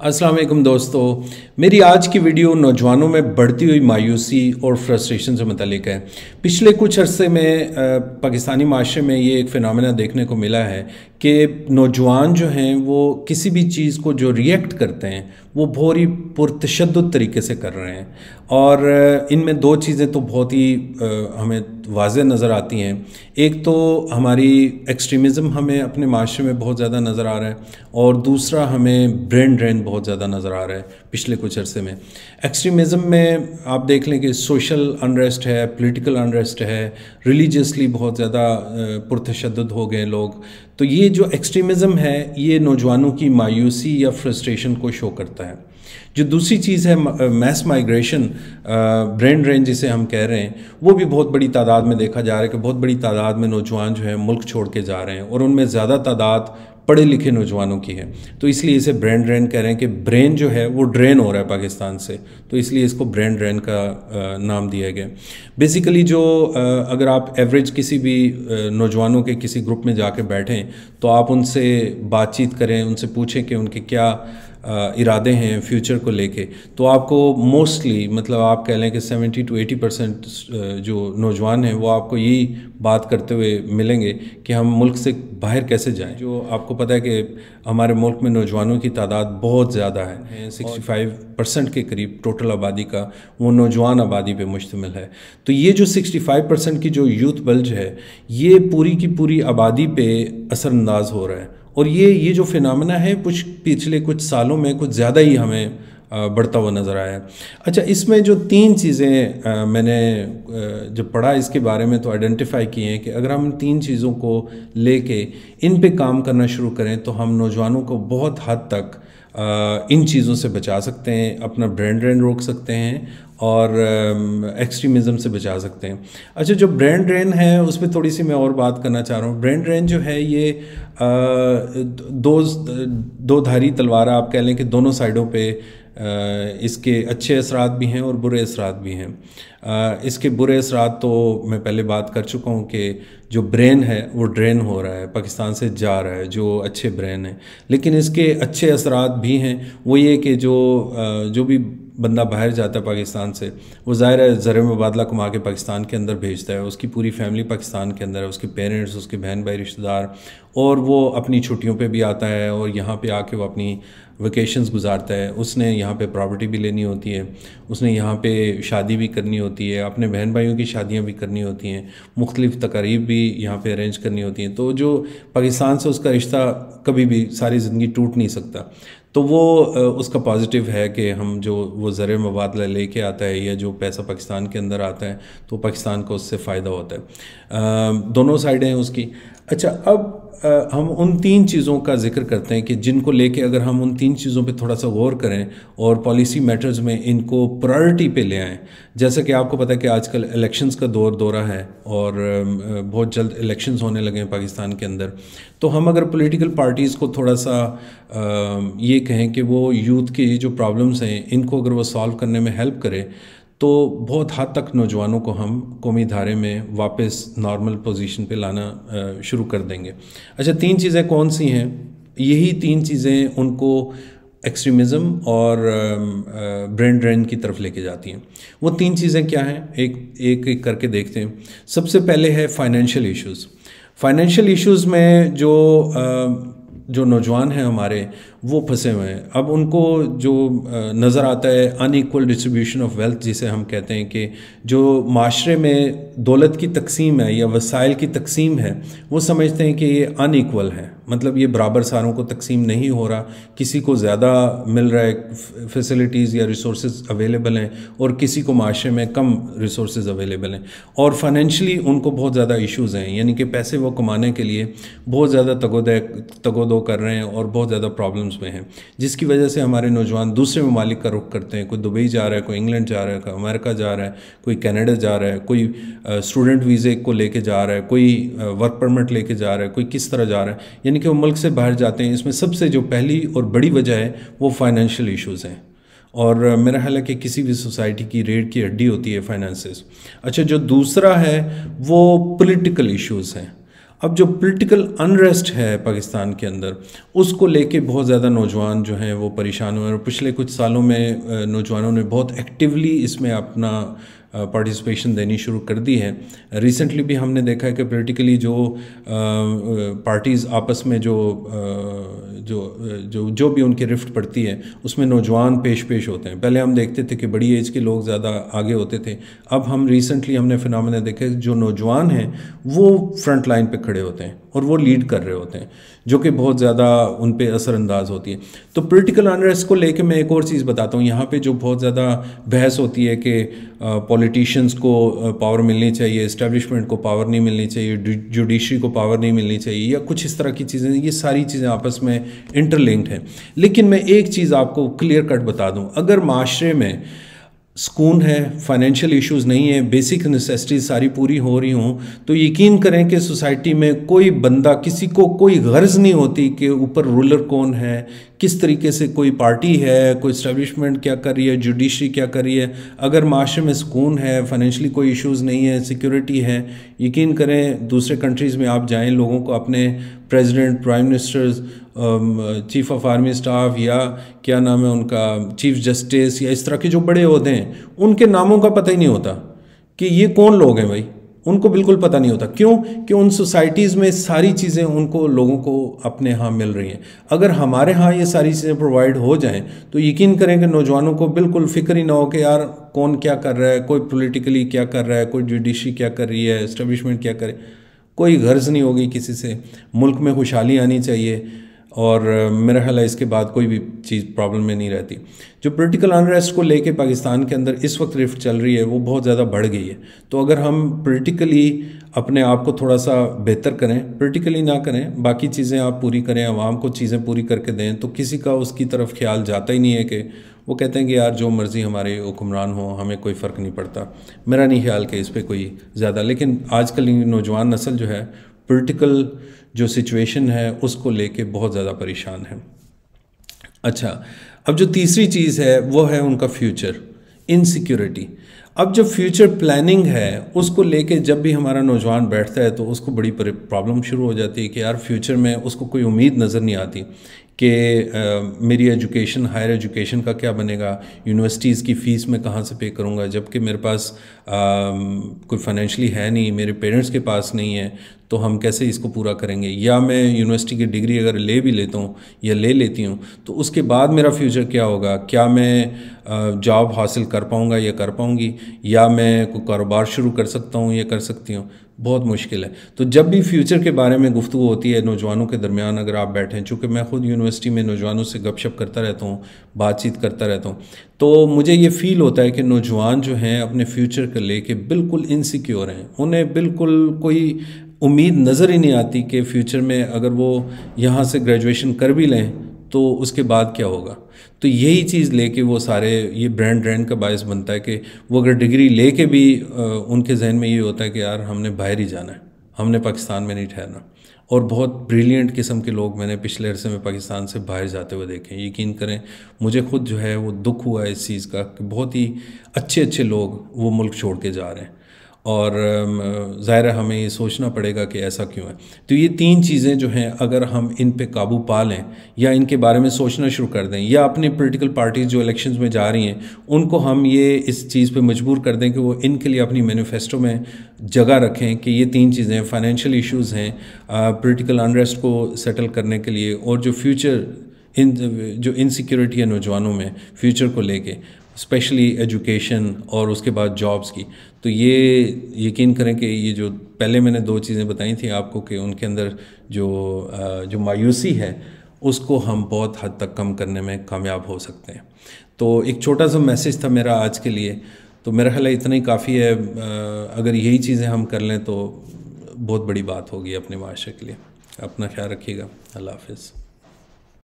अस्सलाम वालेकुम दोस्तों मेरी आज की वीडियो नौजवानों में बढ़ती हुई मायूसी और फ्रस्ट्रेशन से मतलब है पिछले कुछ अरसे में पाकिस्तानी माशरे में ये एक फ़िनमिना देखने को मिला है कि नौजवान जो हैं वो किसी भी चीज़ को जो रिएक्ट करते हैं वो बहुत ही पुरतशद तरीके से कर रहे हैं और इनमें दो चीज़ें तो बहुत ही हमें वाज नज़र आती हैं एक तो हमारी एक्सट्रीमिज़म हमें अपने माशरे में बहुत ज़्यादा नज़र आ रहा है और दूसरा हमें ब्रेन ड्रेन बहुत ज़्यादा नज़र आ रहा है पिछले कुछ अरसे में एक्सट्रीमिज़म में आप देख लें कि सोशल अनरेस्ट है पोलिटिकल अनरेस्ट है रिलीजसली बहुत ज़्यादा पुरतशद हो गए लोग तो ये जो एक्सट्रीमिज़म है ये नौजवानों की मायूसी या फ्रस्ट्रेशन को शो करता है जो दूसरी चीज़ है मैस माइग्रेशन ब्रेन ड्रेन जिसे हम कह रहे हैं वो भी बहुत बड़ी तादाद में देखा जा रहा है कि बहुत बड़ी तादाद में नौजवान जो है मुल्क छोड़ के जा रहे हैं और उनमें ज़्यादा तादाद पढ़े लिखे नौजवानों की है तो इसलिए इसे ब्रेन ड्रेन कह रहे हैं कि ब्रेन जो है वो ड्रेन हो रहा है पाकिस्तान से तो इसलिए इसको ब्रेन ड्रेन का नाम दिया गया बेसिकली जो अगर आप एवरेज किसी भी नौजवानों के किसी ग्रुप में जाके बैठें तो आप उनसे बातचीत करें उनसे पूछें कि उनके क्या इरादे हैं फ्यूचर को लेके तो आपको मोस्टली मतलब आप कह लें कि 70 टू 80 परसेंट जो नौजवान हैं वो आपको यही बात करते हुए मिलेंगे कि हम मुल्क से बाहर कैसे जाएं जो आपको पता है कि हमारे मुल्क में नौजवानों की तादाद बहुत ज़्यादा है 65 परसेंट के करीब टोटल आबादी का वो नौजवान आबादी पर मुश्तमिल है तो ये जो सिक्सटी परसेंट की जो यूथ बल्ज है ये पूरी की पूरी आबादी पर असरानंदाज हो रहा है और ये ये जो फिनमिना है कुछ पिछले कुछ सालों में कुछ ज़्यादा ही हमें बढ़ता हुआ नज़र आया अच्छा इसमें जो तीन चीज़ें मैंने जब पढ़ा इसके बारे में तो आइडेंटिफाई किए हैं कि अगर हम तीन चीज़ों को लेके इन पे काम करना शुरू करें तो हम नौजवानों को बहुत हद तक इन चीज़ों से बचा सकते हैं अपना ब्रांड ब्रांड रोक सकते हैं और एक्सट्रीमिज़म um, से बचा सकते हैं अच्छा जो ब्रेन ड्रेन है उस पर थोड़ी सी मैं और बात करना चाह रहा हूँ ब्रेन ड्रेन जो है ये आ, uh, दो दो धारी तलवार आप कह लें कि दोनों साइडों पे uh, इसके अच्छे असरात भी हैं और बुरे असरात भी हैं uh, इसके बुरे असरात तो मैं पहले बात कर चुका हूँ कि जो ब्रेन है वो ड्रेन हो रहा है पाकिस्तान से जा रहा है जो अच्छे ब्रेन हैं लेकिन इसके अच्छे असरात भी हैं वो ये कि जो जो भी बंदा बाहर जाता है पाकिस्तान से वो ज़ाहिर है ज़र मुबादला कमा के पाकिस्तान के अंदर भेजता है उसकी पूरी फैमिली पाकिस्तान के अंदर है उसके पेरेंट्स उसके बहन भाई रिश्तेदार और वो अपनी छुट्टियों पे भी आता है और यहाँ पे आके वो अपनी वेकेशंस गुजारता है उसने यहाँ पे प्रॉपर्टी भी लेनी होती है उसने यहाँ पे शादी भी करनी होती है अपने बहन भाइयों की शादियाँ भी करनी होती हैं मुख्तलिफ़ तकरीब भी यहाँ पे अरेंज करनी होती हैं तो जो पाकिस्तान से उसका रिश्ता कभी भी सारी ज़िंदगी टूट नहीं सकता तो वो उसका पॉजिटिव है कि हम जो वो ज़र ले लेके आता है या जो पैसा पाकिस्तान के अंदर आता है तो पाकिस्तान को उससे फ़ायदा होता है दोनों साइडें हैं उसकी अच्छा अब हम उन तीन चीज़ों का जिक्र करते हैं कि जिनको लेके अगर हम उन तीन चीज़ों पे थोड़ा सा गौर करें और पॉलिसी मैटर्स में इनको प्रायोरिटी पे ले आएँ जैसा कि आपको पता है कि आजकल इलेक्शंस का दौर दौरा है और बहुत जल्द इलेक्शंस होने लगे हैं पाकिस्तान के अंदर तो हम अगर पॉलिटिकल पार्टीज़ को थोड़ा सा ये कहें कि वो यूथ की जो प्रॉब्लम्स हैं इनको अगर वो सॉल्व करने में हेल्प करें तो बहुत हद तक नौजवानों को हम कौमी धारे में वापस नॉर्मल पोजीशन पे लाना शुरू कर देंगे अच्छा तीन चीज़ें कौन सी हैं यही तीन चीज़ें उनको एक्सट्रीमिज़म और ब्रेन ड्रेन की तरफ लेके जाती हैं वो तीन चीज़ें क्या हैं एक एक एक करके देखते हैं सबसे पहले है फाइनेंशियल इश्यूज़ फाइनेंशियल इश्यूज़ में जो जो नौजवान हैं हमारे वो फंसे हुए हैं अब उनको जो नज़र आता है अनईक्वल डिस्ट्रीब्यूशन ऑफ वेल्थ जिसे हम कहते हैं कि जो माशरे में दौलत की तकसीम है या वसाइल की तकसीम है वो समझते हैं कि ये अनईक्वल है मतलब ये बराबर सारों को तकसीम नहीं हो रहा किसी को ज़्यादा मिल रहा है फैसिलिटीज़ या रिसोर्स अवेलेबल हैं और किसी को माशरे में कम रिसोर्स अवेलेबल हैं और फाइनेंशली उनको बहुत ज़्यादा इश्यूज़ हैं यानी कि पैसे वो कमाने के लिए बहुत ज़्यादा तगोद तगोदो कर रहे हैं और बहुत ज़्यादा प्रॉब्लम प्रॉब्लम्स में हैं जिसकी वजह से हमारे नौजवान दूसरे ममालिक का रुख करते हैं कोई दुबई जा रहा है कोई इंग्लैंड जा रहा है कोई अमेरिका जा रहा है कोई कनाडा जा रहा है कोई स्टूडेंट वीज़े को लेके जा रहा है कोई वर्क परमिट लेके जा रहा है कोई किस तरह जा रहा है यानी कि वो मुल्क से बाहर जाते हैं इसमें सबसे जो पहली और बड़ी वजह है वो फाइनेंशियल इशूज़ हैं और मेरा ख्याल है कि किसी भी सोसाइटी की रेट की हड्डी होती है फाइनेंसेस अच्छा जो दूसरा है वो पॉलिटिकल इश्यूज़ हैं अब जो पॉलिटिकल अनरेस्ट है पाकिस्तान के अंदर उसको लेके बहुत ज़्यादा नौजवान जो हैं वो परेशान हुए हैं और पिछले कुछ सालों में नौजवानों ने बहुत एक्टिवली इसमें अपना पार्टिसिपेशन देनी शुरू कर दी है रिसेंटली भी हमने देखा है कि पॉलिटिकली जो पार्टीज़ आपस में जो जो जो जो भी उनकी रिफ्ट पड़ती है उसमें नौजवान पेश पेश होते हैं पहले हम देखते थे कि बड़ी एज के लोग ज़्यादा आगे होते थे अब हम रिसेंटली हमने फिनमिन देखे जो नौजवान हैं वो फ्रंट लाइन पर खड़े होते हैं और वो लीड कर रहे होते हैं जो कि बहुत ज़्यादा उन पर असरानंदाज होती है तो पोलिटिकल अनरेस्ट को लेकर मैं एक और चीज़ बताता हूँ यहाँ पर जो बहुत ज़्यादा बहस होती है कि पॉलिटिशियंस को पावर मिलनी चाहिए इस्टेब्लिशमेंट को पावर नहीं मिलनी चाहिए जुडिशरी को पावर नहीं मिलनी चाहिए या कुछ इस तरह की चीज़ें ये सारी चीज़ें आपस में इंटरलिंक्ड हैं लेकिन मैं एक चीज़ आपको क्लियर कट बता दूं अगर माशरे में सुकून है फाइनेंशियल इश्यूज नहीं है बेसिक नेसेसिटीज सारी पूरी हो रही हों तो यकीन करें कि सोसाइटी में कोई बंदा किसी को कोई गर्ज नहीं होती कि ऊपर रूलर कौन है किस तरीके से कोई पार्टी है कोई इस्टेब्लिशमेंट क्या कर रही है जुडिशरी क्या कर रही है अगर माशरे में सुकून है फाइनेंशली कोई इश्यूज़ नहीं है सिक्योरिटी है यकीन करें दूसरे कंट्रीज़ में आप जाएँ लोगों को अपने president prime ministers chief of army staff या क्या नाम है उनका चीफ जस्टिस या इस तरह के जो बड़े अहदे हैं उनके नामों का पता ही नहीं होता कि ये कौन लोग हैं भाई उनको बिल्कुल पता नहीं होता क्यों कि उन सोसाइटीज़ में सारी चीज़ें उनको लोगों को अपने यहाँ मिल रही हैं अगर हमारे यहाँ ये सारी चीज़ें प्रोवाइड हो जाएं तो यकीन करें कि नौजवानों को बिल्कुल फिक्र ही ना हो कि यार कौन क्या कर रहा है कोई पॉलिटिकली क्या कर रहा है कोई जुडिशी क्या कर रही है इस्टबलिशमेंट क्या करे कोई गर्ज नहीं होगी किसी से मुल्क में खुशहाली आनी चाहिए और मेरा ख्याल है इसके बाद कोई भी चीज़ प्रॉब्लम में नहीं रहती जो पोलिटिकल अनरेस्ट को लेके पाकिस्तान के अंदर इस वक्त रिफ्ट चल रही है वो बहुत ज़्यादा बढ़ गई है तो अगर हम पोलिटिकली अपने आप को थोड़ा सा बेहतर करें पोलिटिकली ना करें बाकी चीज़ें आप पूरी करें आवाम को चीज़ें पूरी करके दें तो किसी का उसकी तरफ ख्याल जाता ही नहीं है कि वो कहते हैं कि यार जो मर्ज़ी हमारे हुक्मरान हो हमें कोई फ़र्क नहीं पड़ता मेरा नहीं ख्याल कि इस पर कोई ज़्यादा लेकिन आजकल नौजवान नस्ल जो है पोलिटिकल जो सिचुएशन है उसको लेके बहुत ज़्यादा परेशान है अच्छा अब जो तीसरी चीज़ है वो है उनका फ्यूचर इनसिक्योरिटी अब जो फ्यूचर प्लानिंग है उसको लेके जब भी हमारा नौजवान बैठता है तो उसको बड़ी प्रॉब्लम शुरू हो जाती है कि यार फ्यूचर में उसको कोई उम्मीद नज़र नहीं आती कि मेरी एजुकेशन हायर एजुकेशन का क्या बनेगा यूनिवर्सिटीज़ की फ़ीस मैं कहाँ से पे करूँगा जबकि मेरे पास आ, कोई फाइनेंशली है नहीं मेरे पेरेंट्स के पास नहीं है तो हम कैसे इसको पूरा करेंगे या मैं यूनिवर्सिटी की डिग्री अगर ले भी लेता हूँ या ले लेती हूँ तो उसके बाद मेरा फ्यूचर क्या होगा क्या मैं जॉब हासिल कर पाऊँगा या कर पाऊँगी या मैं कोई कारोबार शुरू कर सकता हूँ या कर सकती हूँ बहुत मुश्किल है तो जब भी फ्यूचर के बारे में गुफ्तु होती है नौजवानों के दरमियान अगर आप बैठे हैं चूँकि मैं खुद यूनिवर्सिटी में नौजवानों से गपशप करता रहता हूँ बातचीत करता रहता हूँ तो मुझे ये फील होता है कि नौजवान जो हैं अपने फ्यूचर को लेके बिल्कुल इनसिक्योर हैं उन्हें बिल्कुल कोई उम्मीद नज़र ही नहीं आती कि फ्यूचर में अगर वो यहाँ से ग्रेजुएशन कर भी लें तो उसके बाद क्या होगा तो यही चीज़ लेके वो सारे ये ब्रांड ब्रांड का बायस बनता है कि वो अगर डिग्री लेके भी उनके जहन में ये होता है कि यार हमने बाहर ही जाना है हमने पाकिस्तान में नहीं ठहरना और बहुत ब्रिलियंट किस्म के लोग मैंने पिछले अरसे में पाकिस्तान से बाहर जाते हुए देखे यकीन करें मुझे खुद जो है वो दुख हुआ है इस चीज़ का कि बहुत ही अच्छे अच्छे लोग वो मुल्क छोड़ के जा रहे हैं और ज़ाहिर हमें ये सोचना पड़ेगा कि ऐसा क्यों है तो ये तीन चीज़ें जो हैं अगर हम इन पे काबू पा लें या इनके बारे में सोचना शुरू कर दें या अपनी पॉलिटिकल पार्टीज़ जो इलेक्शंस में जा रही हैं उनको हम ये इस चीज़ पे मजबूर कर दें कि वो इनके लिए अपनी मैनिफेस्टो में जगह रखें कि ये तीन चीज़ें फाइनेंशियल इशूज़ हैं पोलिटिकल अनरेस्ट को सेटल करने के लिए और जो फ्यूचर इन जो इनसिक्योरिटी है नौजवानों में फ्यूचर को लेके स्पेशली एजुकेशन और उसके बाद जॉब्स की तो ये यकीन करें कि ये जो पहले मैंने दो चीज़ें बताई थी आपको कि उनके अंदर जो जो मायूसी है उसको हम बहुत हद तक कम करने में कामयाब हो सकते हैं तो एक छोटा सा मैसेज था मेरा आज के लिए तो मेरा ख्याल इतना ही काफ़ी है अगर यही चीज़ें हम कर लें तो बहुत बड़ी बात होगी अपने माशरे के लिए अपना ख्याल रखिएगा अल्लाह हाफिज़